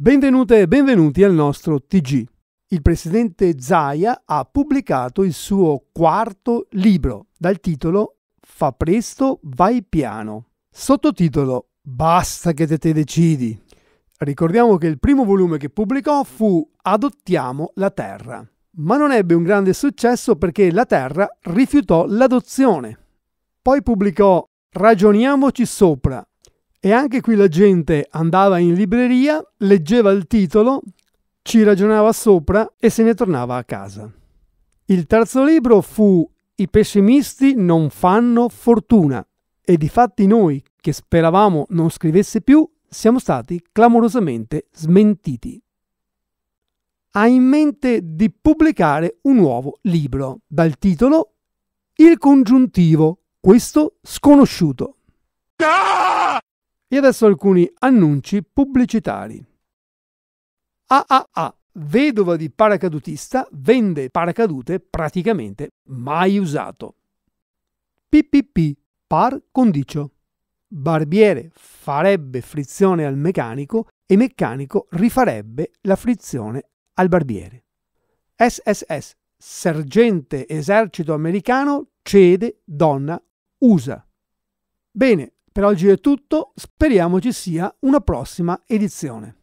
Benvenute e benvenuti al nostro TG. Il presidente Zaia ha pubblicato il suo quarto libro dal titolo Fa presto, vai piano. Sottotitolo Basta che te, te decidi. Ricordiamo che il primo volume che pubblicò fu Adottiamo la Terra, ma non ebbe un grande successo perché la Terra rifiutò l'adozione. Poi pubblicò Ragioniamoci sopra, e anche qui la gente andava in libreria, leggeva il titolo, ci ragionava sopra e se ne tornava a casa. Il terzo libro fu I pessimisti non fanno fortuna e difatti noi, che speravamo non scrivesse più, siamo stati clamorosamente smentiti. Ha in mente di pubblicare un nuovo libro dal titolo Il congiuntivo, questo sconosciuto. No! E adesso alcuni annunci pubblicitari. AAA, vedova di paracadutista, vende paracadute praticamente mai usato. PPP, par condicio. Barbiere farebbe frizione al meccanico e meccanico rifarebbe la frizione al barbiere. SSS, sergente esercito americano, cede donna USA. Bene, per oggi è tutto, speriamo ci sia una prossima edizione.